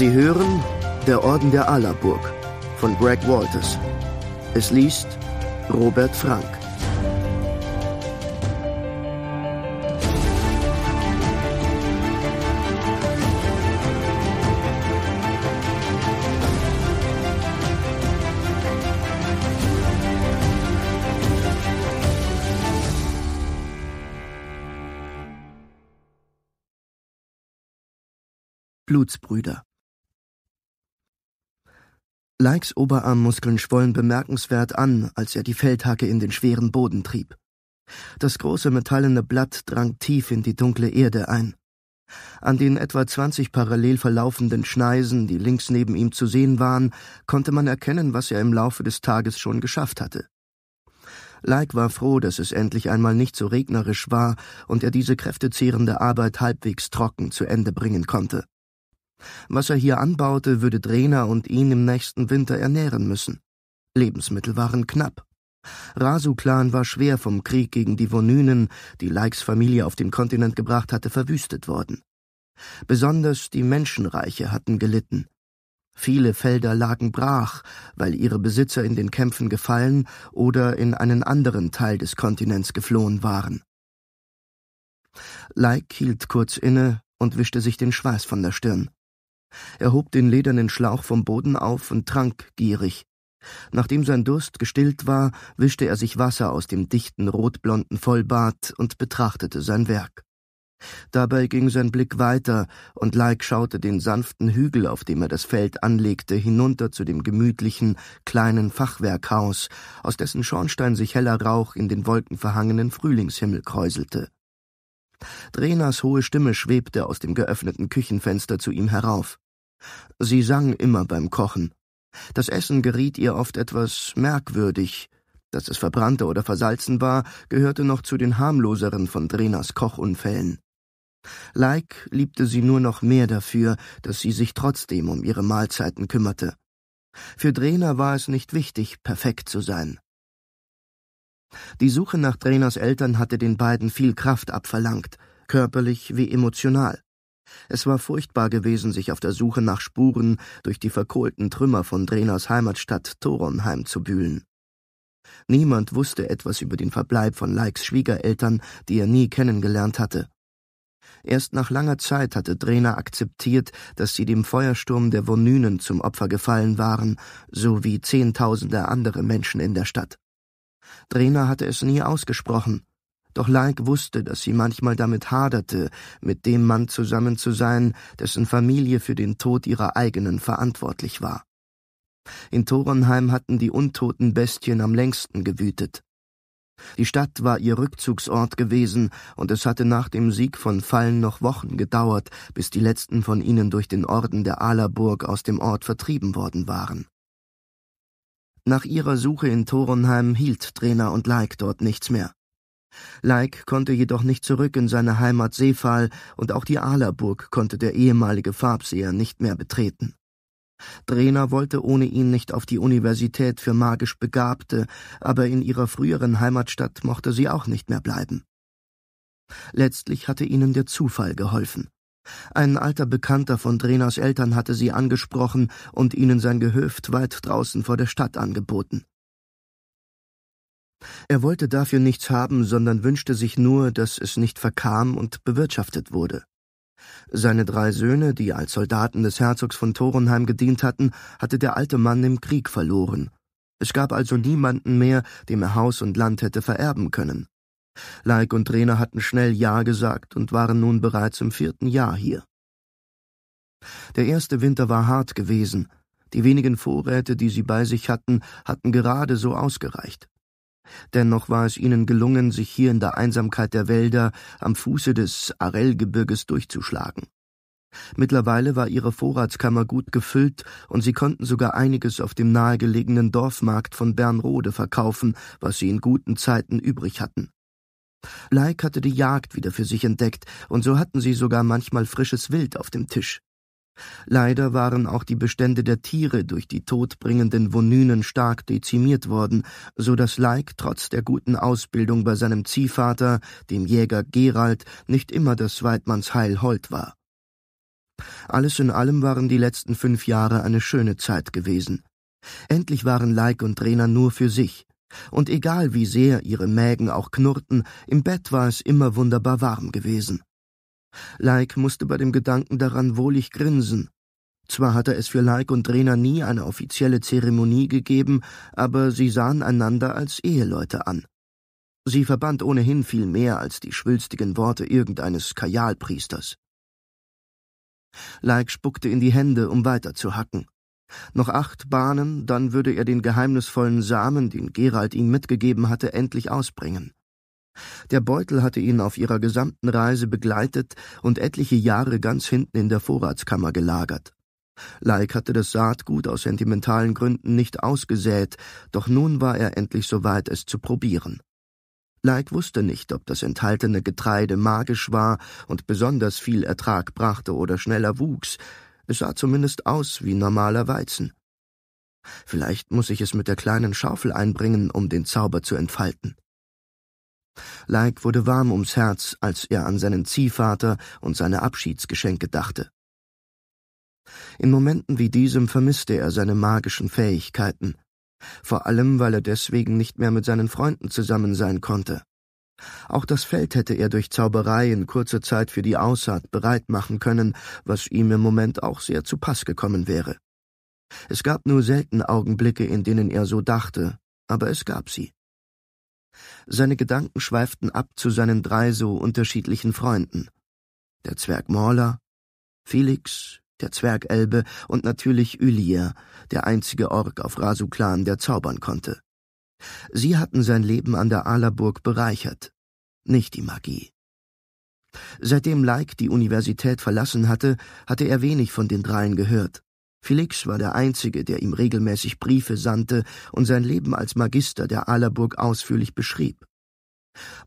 Sie hören Der Orden der Allerburg von Greg Walters. Es liest Robert Frank. Blutsbrüder Likes Oberarmmuskeln schwollen bemerkenswert an, als er die Feldhacke in den schweren Boden trieb. Das große metallene Blatt drang tief in die dunkle Erde ein. An den etwa zwanzig parallel verlaufenden Schneisen, die links neben ihm zu sehen waren, konnte man erkennen, was er im Laufe des Tages schon geschafft hatte. Leik war froh, dass es endlich einmal nicht so regnerisch war und er diese kräftezehrende Arbeit halbwegs trocken zu Ende bringen konnte. Was er hier anbaute, würde Drena und ihn im nächsten Winter ernähren müssen. Lebensmittel waren knapp. Rasuklan war schwer vom Krieg gegen die Vonynen, die Likes Familie auf den Kontinent gebracht hatte, verwüstet worden. Besonders die Menschenreiche hatten gelitten. Viele Felder lagen brach, weil ihre Besitzer in den Kämpfen gefallen oder in einen anderen Teil des Kontinents geflohen waren. Leik hielt kurz inne und wischte sich den Schweiß von der Stirn. Er hob den ledernen Schlauch vom Boden auf und trank gierig. Nachdem sein Durst gestillt war, wischte er sich Wasser aus dem dichten rotblonden Vollbart und betrachtete sein Werk. Dabei ging sein Blick weiter, und Leik schaute den sanften Hügel, auf dem er das Feld anlegte, hinunter zu dem gemütlichen, kleinen Fachwerkhaus, aus dessen Schornstein sich heller Rauch in den wolkenverhangenen Frühlingshimmel kräuselte. Drenas hohe Stimme schwebte aus dem geöffneten Küchenfenster zu ihm herauf. Sie sang immer beim Kochen. Das Essen geriet ihr oft etwas merkwürdig. Dass es verbrannte oder versalzen war, gehörte noch zu den harmloseren von Drenas Kochunfällen. Leik liebte sie nur noch mehr dafür, dass sie sich trotzdem um ihre Mahlzeiten kümmerte. Für Drena war es nicht wichtig, perfekt zu sein. Die Suche nach Drenas Eltern hatte den beiden viel Kraft abverlangt, körperlich wie emotional. Es war furchtbar gewesen, sich auf der Suche nach Spuren durch die verkohlten Trümmer von Drenas Heimatstadt Toronheim zu bühlen. Niemand wusste etwas über den Verbleib von Likes Schwiegereltern, die er nie kennengelernt hatte. Erst nach langer Zeit hatte Drena akzeptiert, dass sie dem Feuersturm der Vonynen zum Opfer gefallen waren, so wie zehntausende andere Menschen in der Stadt. Drena hatte es nie ausgesprochen. Doch Like wusste, dass sie manchmal damit haderte, mit dem Mann zusammen zu sein, dessen Familie für den Tod ihrer eigenen verantwortlich war. In Torenheim hatten die untoten Bestien am längsten gewütet. Die Stadt war ihr Rückzugsort gewesen, und es hatte nach dem Sieg von Fallen noch Wochen gedauert, bis die letzten von ihnen durch den Orden der Alerburg aus dem Ort vertrieben worden waren. Nach ihrer Suche in Torenheim hielt Trainer und Leik dort nichts mehr. Leik konnte jedoch nicht zurück in seine Heimat Seefall und auch die Ahlerburg konnte der ehemalige Farbseher nicht mehr betreten. Drehner wollte ohne ihn nicht auf die Universität für magisch Begabte, aber in ihrer früheren Heimatstadt mochte sie auch nicht mehr bleiben. Letztlich hatte ihnen der Zufall geholfen. Ein alter Bekannter von Drenas Eltern hatte sie angesprochen und ihnen sein Gehöft weit draußen vor der Stadt angeboten. Er wollte dafür nichts haben, sondern wünschte sich nur, dass es nicht verkam und bewirtschaftet wurde. Seine drei Söhne, die als Soldaten des Herzogs von Thorenheim gedient hatten, hatte der alte Mann im Krieg verloren. Es gab also niemanden mehr, dem er Haus und Land hätte vererben können. Leik und Rena hatten schnell Ja gesagt und waren nun bereits im vierten Jahr hier. Der erste Winter war hart gewesen. Die wenigen Vorräte, die sie bei sich hatten, hatten gerade so ausgereicht. Dennoch war es ihnen gelungen, sich hier in der Einsamkeit der Wälder am Fuße des Arellgebirges durchzuschlagen. Mittlerweile war ihre Vorratskammer gut gefüllt und sie konnten sogar einiges auf dem nahegelegenen Dorfmarkt von Bernrode verkaufen, was sie in guten Zeiten übrig hatten. Leik hatte die Jagd wieder für sich entdeckt, und so hatten sie sogar manchmal frisches Wild auf dem Tisch. Leider waren auch die Bestände der Tiere durch die todbringenden Vonünen stark dezimiert worden, so dass Leik trotz der guten Ausbildung bei seinem Ziehvater, dem Jäger Gerald, nicht immer das Weidmanns Heil hold war. Alles in allem waren die letzten fünf Jahre eine schöne Zeit gewesen. Endlich waren Leik und Rena nur für sich, und egal wie sehr ihre Mägen auch knurrten, im Bett war es immer wunderbar warm gewesen. Leik musste bei dem Gedanken daran wohlig grinsen. Zwar hatte es für Leik und Rena nie eine offizielle Zeremonie gegeben, aber sie sahen einander als Eheleute an. Sie verband ohnehin viel mehr als die schwülstigen Worte irgendeines Kajalpriesters. Leik spuckte in die Hände, um weiterzuhacken. Noch acht Bahnen, dann würde er den geheimnisvollen Samen, den Gerald ihm mitgegeben hatte, endlich ausbringen. Der Beutel hatte ihn auf ihrer gesamten Reise begleitet und etliche Jahre ganz hinten in der Vorratskammer gelagert. Leik hatte das Saatgut aus sentimentalen Gründen nicht ausgesät, doch nun war er endlich soweit, es zu probieren. Leik wusste nicht, ob das enthaltene Getreide magisch war und besonders viel Ertrag brachte oder schneller wuchs, es sah zumindest aus wie normaler Weizen. Vielleicht muss ich es mit der kleinen Schaufel einbringen, um den Zauber zu entfalten. Leik wurde warm ums Herz, als er an seinen Ziehvater und seine Abschiedsgeschenke dachte. In Momenten wie diesem vermisste er seine magischen Fähigkeiten, vor allem weil er deswegen nicht mehr mit seinen Freunden zusammen sein konnte. Auch das Feld hätte er durch Zauberei in kurzer Zeit für die Aussaat bereit machen können, was ihm im Moment auch sehr zu Pass gekommen wäre. Es gab nur selten Augenblicke, in denen er so dachte, aber es gab sie. Seine Gedanken schweiften ab zu seinen drei so unterschiedlichen Freunden. Der Zwerg Morla, Felix, der Zwerg Elbe und natürlich Ylir, der einzige Ork auf Rasuklan, der zaubern konnte. Sie hatten sein Leben an der Alaburg bereichert, nicht die Magie. Seitdem Leik die Universität verlassen hatte, hatte er wenig von den dreien gehört. Felix war der Einzige, der ihm regelmäßig Briefe sandte und sein Leben als Magister der Alaburg ausführlich beschrieb.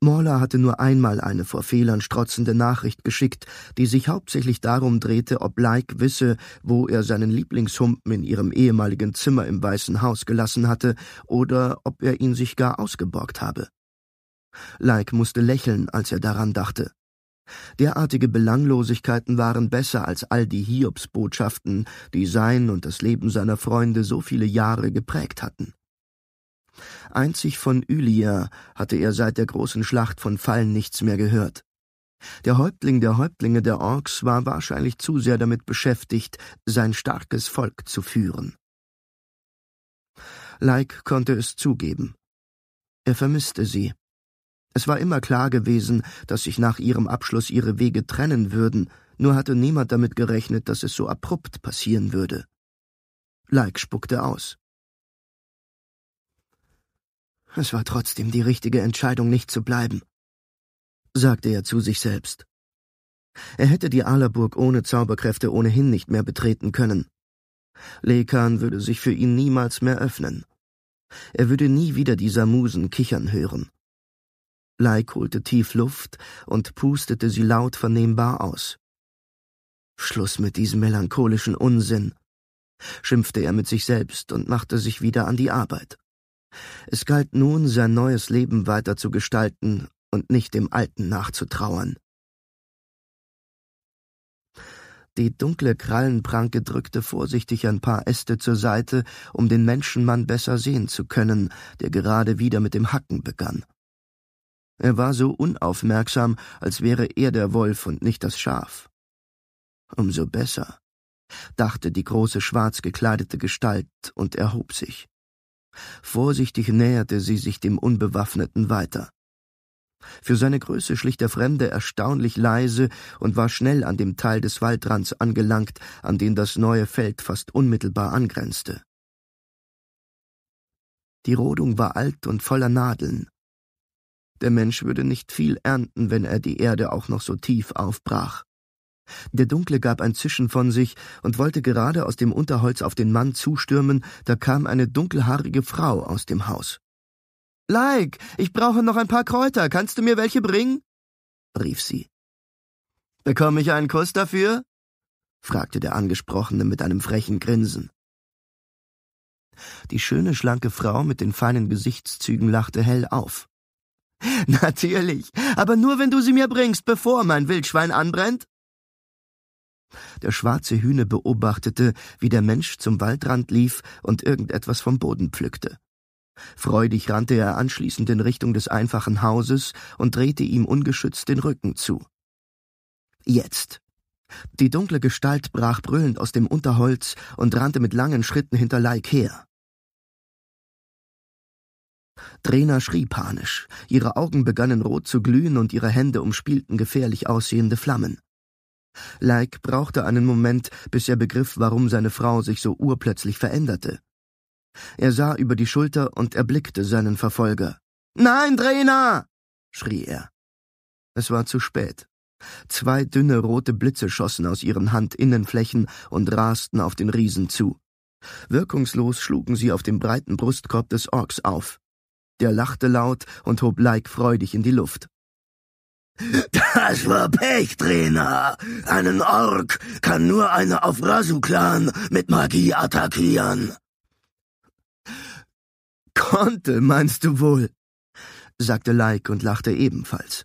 Morla hatte nur einmal eine vor Fehlern strotzende Nachricht geschickt, die sich hauptsächlich darum drehte, ob Blake wisse, wo er seinen Lieblingshumpen in ihrem ehemaligen Zimmer im Weißen Haus gelassen hatte oder ob er ihn sich gar ausgeborgt habe. Like musste lächeln, als er daran dachte. Derartige Belanglosigkeiten waren besser als all die Hiobsbotschaften, die sein und das Leben seiner Freunde so viele Jahre geprägt hatten. Einzig von Ylia hatte er seit der großen Schlacht von Fallen nichts mehr gehört. Der Häuptling der Häuptlinge der Orks war wahrscheinlich zu sehr damit beschäftigt, sein starkes Volk zu führen. Leik konnte es zugeben. Er vermisste sie. Es war immer klar gewesen, dass sich nach ihrem Abschluss ihre Wege trennen würden, nur hatte niemand damit gerechnet, dass es so abrupt passieren würde. Leik spuckte aus. Es war trotzdem die richtige Entscheidung, nicht zu bleiben, sagte er zu sich selbst. Er hätte die Alaburg ohne Zauberkräfte ohnehin nicht mehr betreten können. Lekan würde sich für ihn niemals mehr öffnen. Er würde nie wieder die Samusen kichern hören. Leik holte tief Luft und pustete sie laut vernehmbar aus. Schluss mit diesem melancholischen Unsinn, schimpfte er mit sich selbst und machte sich wieder an die Arbeit. Es galt nun, sein neues Leben weiter zu gestalten und nicht dem alten nachzutrauern. Die dunkle Krallenpranke drückte vorsichtig ein paar Äste zur Seite, um den Menschenmann besser sehen zu können, der gerade wieder mit dem Hacken begann. Er war so unaufmerksam, als wäre er der Wolf und nicht das Schaf. Umso besser, dachte die große schwarz gekleidete Gestalt und erhob sich. Vorsichtig näherte sie sich dem Unbewaffneten weiter. Für seine Größe schlich der Fremde erstaunlich leise und war schnell an dem Teil des Waldrands angelangt, an den das neue Feld fast unmittelbar angrenzte. Die Rodung war alt und voller Nadeln. Der Mensch würde nicht viel ernten, wenn er die Erde auch noch so tief aufbrach. Der Dunkle gab ein Zischen von sich und wollte gerade aus dem Unterholz auf den Mann zustürmen, da kam eine dunkelhaarige Frau aus dem Haus. Like, ich brauche noch ein paar Kräuter, kannst du mir welche bringen? rief sie. Bekomme ich einen Kuss dafür? fragte der Angesprochene mit einem frechen Grinsen. Die schöne, schlanke Frau mit den feinen Gesichtszügen lachte hell auf. Natürlich, aber nur wenn du sie mir bringst, bevor mein Wildschwein anbrennt. Der schwarze Hühne beobachtete, wie der Mensch zum Waldrand lief und irgendetwas vom Boden pflückte. Freudig rannte er anschließend in Richtung des einfachen Hauses und drehte ihm ungeschützt den Rücken zu. Jetzt. Die dunkle Gestalt brach brüllend aus dem Unterholz und rannte mit langen Schritten hinter Leik her. Drena schrie panisch, ihre Augen begannen rot zu glühen und ihre Hände umspielten gefährlich aussehende Flammen. Like brauchte einen Moment, bis er begriff, warum seine Frau sich so urplötzlich veränderte. Er sah über die Schulter und erblickte seinen Verfolger. Nein, Trainer! schrie er. Es war zu spät. Zwei dünne rote Blitze schossen aus ihren Handinnenflächen und rasten auf den Riesen zu. Wirkungslos schlugen sie auf dem breiten Brustkorb des Orks auf. Der lachte laut und hob Like freudig in die Luft. Das war Pech, Trainer. Einen Ork kann nur eine auf clan mit Magie attackieren. Konnte, meinst du wohl? sagte Laik und lachte ebenfalls.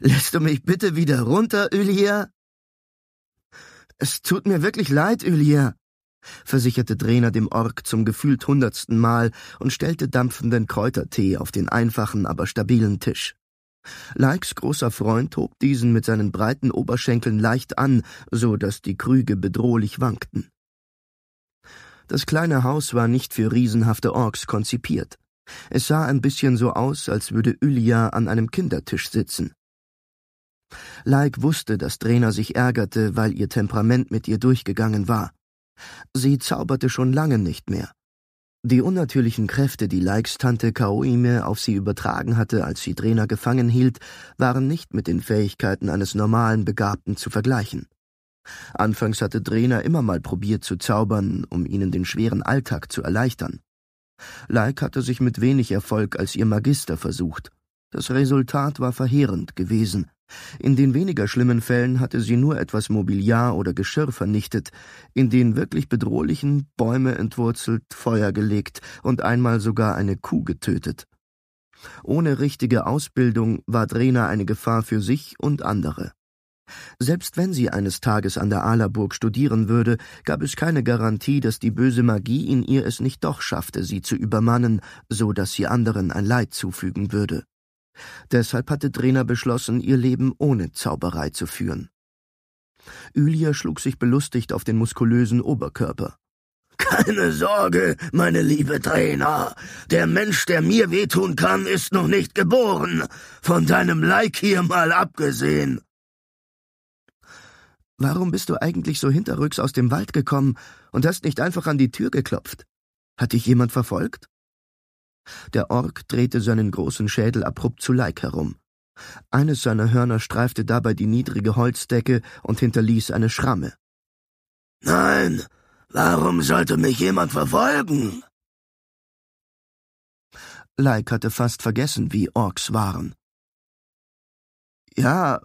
Lässt du mich bitte wieder runter, Ulia? Es tut mir wirklich leid, Ulia, versicherte Drena dem Ork zum gefühlt hundertsten Mal und stellte dampfenden Kräutertee auf den einfachen, aber stabilen Tisch. Likes großer Freund hob diesen mit seinen breiten Oberschenkeln leicht an, so dass die Krüge bedrohlich wankten. Das kleine Haus war nicht für riesenhafte Orks konzipiert. Es sah ein bisschen so aus, als würde Ulia an einem Kindertisch sitzen. Like wusste, dass Drena sich ärgerte, weil ihr Temperament mit ihr durchgegangen war. Sie zauberte schon lange nicht mehr. Die unnatürlichen Kräfte, die Likes Tante Kaoime auf sie übertragen hatte, als sie Drena gefangen hielt, waren nicht mit den Fähigkeiten eines normalen Begabten zu vergleichen. Anfangs hatte Drena immer mal probiert zu zaubern, um ihnen den schweren Alltag zu erleichtern. Like hatte sich mit wenig Erfolg als ihr Magister versucht. Das Resultat war verheerend gewesen. In den weniger schlimmen Fällen hatte sie nur etwas Mobiliar oder Geschirr vernichtet, in den wirklich bedrohlichen Bäume entwurzelt, Feuer gelegt und einmal sogar eine Kuh getötet. Ohne richtige Ausbildung war Drena eine Gefahr für sich und andere. Selbst wenn sie eines Tages an der Alerburg studieren würde, gab es keine Garantie, dass die böse Magie in ihr es nicht doch schaffte, sie zu übermannen, so dass sie anderen ein Leid zufügen würde. Deshalb hatte Drena beschlossen, ihr Leben ohne Zauberei zu führen. Julia schlug sich belustigt auf den muskulösen Oberkörper. Keine Sorge, meine liebe Trainer. Der Mensch, der mir wehtun kann, ist noch nicht geboren. Von deinem Like hier mal abgesehen. Warum bist du eigentlich so hinterrücks aus dem Wald gekommen und hast nicht einfach an die Tür geklopft? Hat dich jemand verfolgt? Der Ork drehte seinen großen Schädel abrupt zu Leik herum. Eines seiner Hörner streifte dabei die niedrige Holzdecke und hinterließ eine Schramme. Nein, warum sollte mich jemand verfolgen? Leik hatte fast vergessen, wie Orks waren. Ja,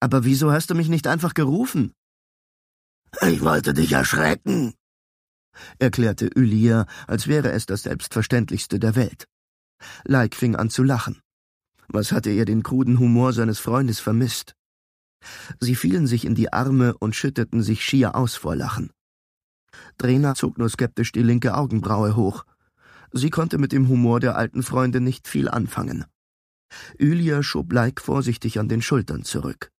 aber wieso hast du mich nicht einfach gerufen? Ich wollte dich erschrecken erklärte Ulier, als wäre es das Selbstverständlichste der Welt. Leik fing an zu lachen. Was hatte er den kruden Humor seines Freundes vermisst? Sie fielen sich in die Arme und schütteten sich schier aus vor Lachen. Drena zog nur skeptisch die linke Augenbraue hoch. Sie konnte mit dem Humor der alten Freunde nicht viel anfangen. Ulia schob Leik vorsichtig an den Schultern zurück.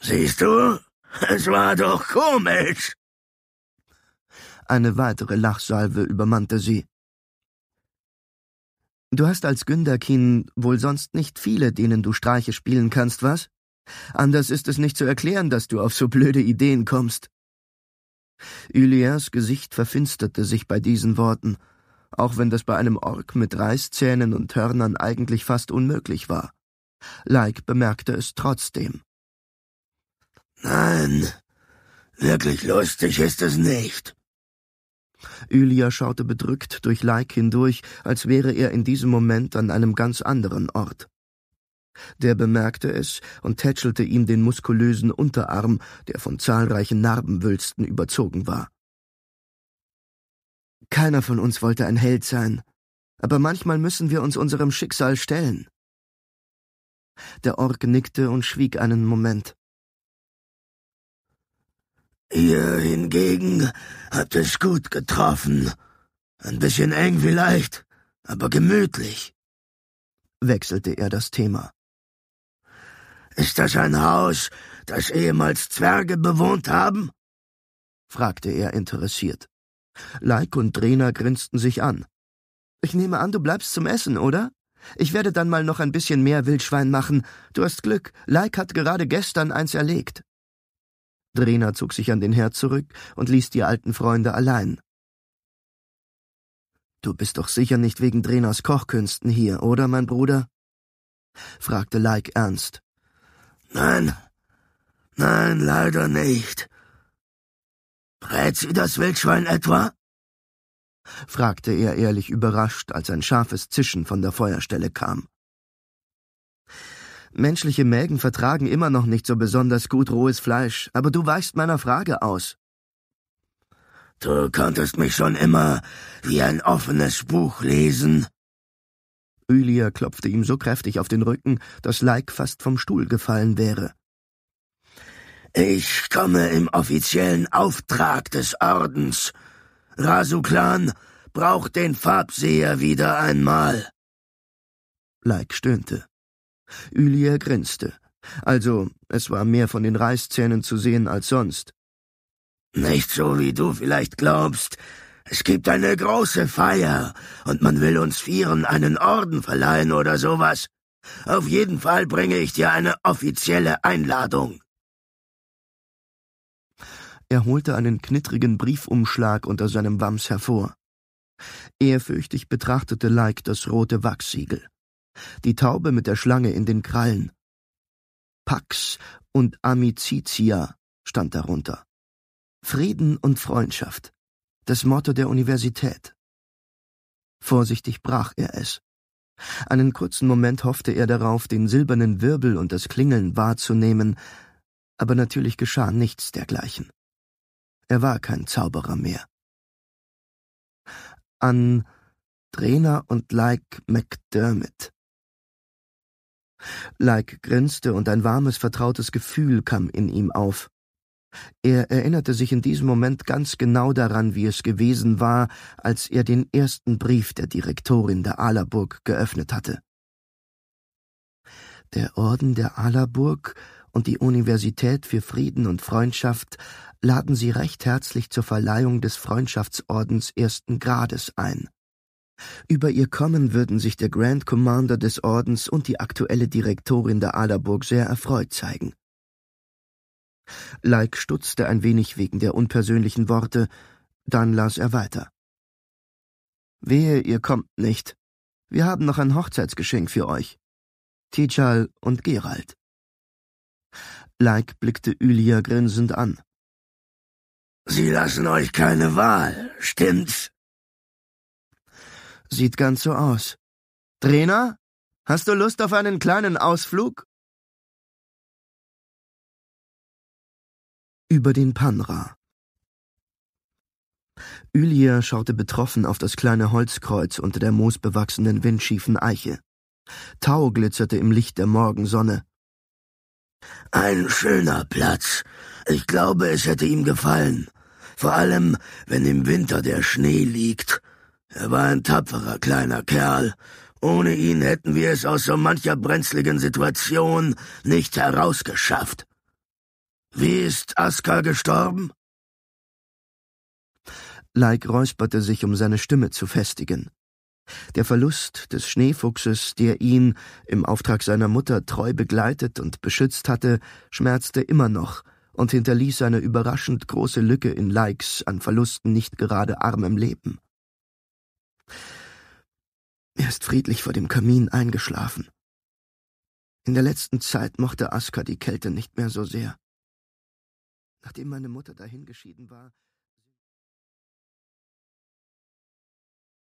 Siehst du, es war doch komisch, eine weitere Lachsalve übermannte sie. Du hast als Günderkin wohl sonst nicht viele, denen du Streiche spielen kannst, was? Anders ist es nicht zu erklären, dass du auf so blöde Ideen kommst. Ulias Gesicht verfinsterte sich bei diesen Worten, auch wenn das bei einem Ork mit Reißzähnen und Hörnern eigentlich fast unmöglich war. Leik bemerkte es trotzdem. Nein, wirklich lustig ist es nicht, Ilya schaute bedrückt durch Leik hindurch, als wäre er in diesem Moment an einem ganz anderen Ort. Der bemerkte es und tätschelte ihm den muskulösen Unterarm, der von zahlreichen Narbenwülsten überzogen war. Keiner von uns wollte ein Held sein, aber manchmal müssen wir uns unserem Schicksal stellen. Der Ork nickte und schwieg einen Moment. Ihr hingegen habt es gut getroffen. Ein bisschen eng vielleicht, aber gemütlich. wechselte er das Thema. Ist das ein Haus, das ehemals Zwerge bewohnt haben? fragte er interessiert. Like und Drena grinsten sich an. Ich nehme an, du bleibst zum Essen, oder? Ich werde dann mal noch ein bisschen mehr Wildschwein machen. Du hast Glück, Like hat gerade gestern eins erlegt. Drena zog sich an den Herd zurück und ließ die alten Freunde allein. Du bist doch sicher nicht wegen Drenas Kochkünsten hier, oder, mein Bruder? fragte Like ernst. Nein, nein, leider nicht. Brät's sie das Wildschwein etwa? fragte er ehrlich überrascht, als ein scharfes Zischen von der Feuerstelle kam. Menschliche Mägen vertragen immer noch nicht so besonders gut rohes Fleisch, aber du weichst meiner Frage aus. Du konntest mich schon immer wie ein offenes Buch lesen. Julia klopfte ihm so kräftig auf den Rücken, dass Leik fast vom Stuhl gefallen wäre. Ich komme im offiziellen Auftrag des Ordens. Rasuklan braucht den Farbseher wieder einmal. Leik stöhnte. Ulier grinste. Also, es war mehr von den Reißzähnen zu sehen als sonst. Nicht so, wie du vielleicht glaubst. Es gibt eine große Feier, und man will uns Vieren einen Orden verleihen oder sowas. Auf jeden Fall bringe ich dir eine offizielle Einladung. Er holte einen knittrigen Briefumschlag unter seinem Wams hervor. Ehrfürchtig betrachtete Like das rote Wachssiegel die Taube mit der Schlange in den Krallen. Pax und Amicitia stand darunter. Frieden und Freundschaft, das Motto der Universität. Vorsichtig brach er es. Einen kurzen Moment hoffte er darauf, den silbernen Wirbel und das Klingeln wahrzunehmen, aber natürlich geschah nichts dergleichen. Er war kein Zauberer mehr. An Trainer und Like McDermott Like grinste und ein warmes, vertrautes Gefühl kam in ihm auf. Er erinnerte sich in diesem Moment ganz genau daran, wie es gewesen war, als er den ersten Brief der Direktorin der Alaburg geöffnet hatte. Der Orden der Alaburg und die Universität für Frieden und Freundschaft laden sie recht herzlich zur Verleihung des Freundschaftsordens ersten Grades ein. Über ihr Kommen würden sich der Grand Commander des Ordens und die aktuelle Direktorin der Aderburg sehr erfreut zeigen. Leik stutzte ein wenig wegen der unpersönlichen Worte, dann las er weiter. Wehe, ihr kommt nicht. Wir haben noch ein Hochzeitsgeschenk für euch. Tichal und Gerald. Leik blickte Ulia grinsend an. Sie lassen euch keine Wahl, stimmt's? Sieht ganz so aus. Trainer, hast du Lust auf einen kleinen Ausflug? Über den Panra. Ülia schaute betroffen auf das kleine Holzkreuz unter der moosbewachsenen windschiefen Eiche. Tau glitzerte im Licht der Morgensonne. Ein schöner Platz. Ich glaube, es hätte ihm gefallen. Vor allem, wenn im Winter der Schnee liegt er war ein tapferer kleiner Kerl. Ohne ihn hätten wir es aus so mancher brenzligen Situation nicht herausgeschafft. Wie ist Aska gestorben? Leik räusperte sich, um seine Stimme zu festigen. Der Verlust des Schneefuchses, der ihn im Auftrag seiner Mutter treu begleitet und beschützt hatte, schmerzte immer noch und hinterließ eine überraschend große Lücke in Likes an Verlusten nicht gerade armem Leben. Er ist friedlich vor dem Kamin eingeschlafen. In der letzten Zeit mochte Aska die Kälte nicht mehr so sehr. Nachdem meine Mutter dahingeschieden war,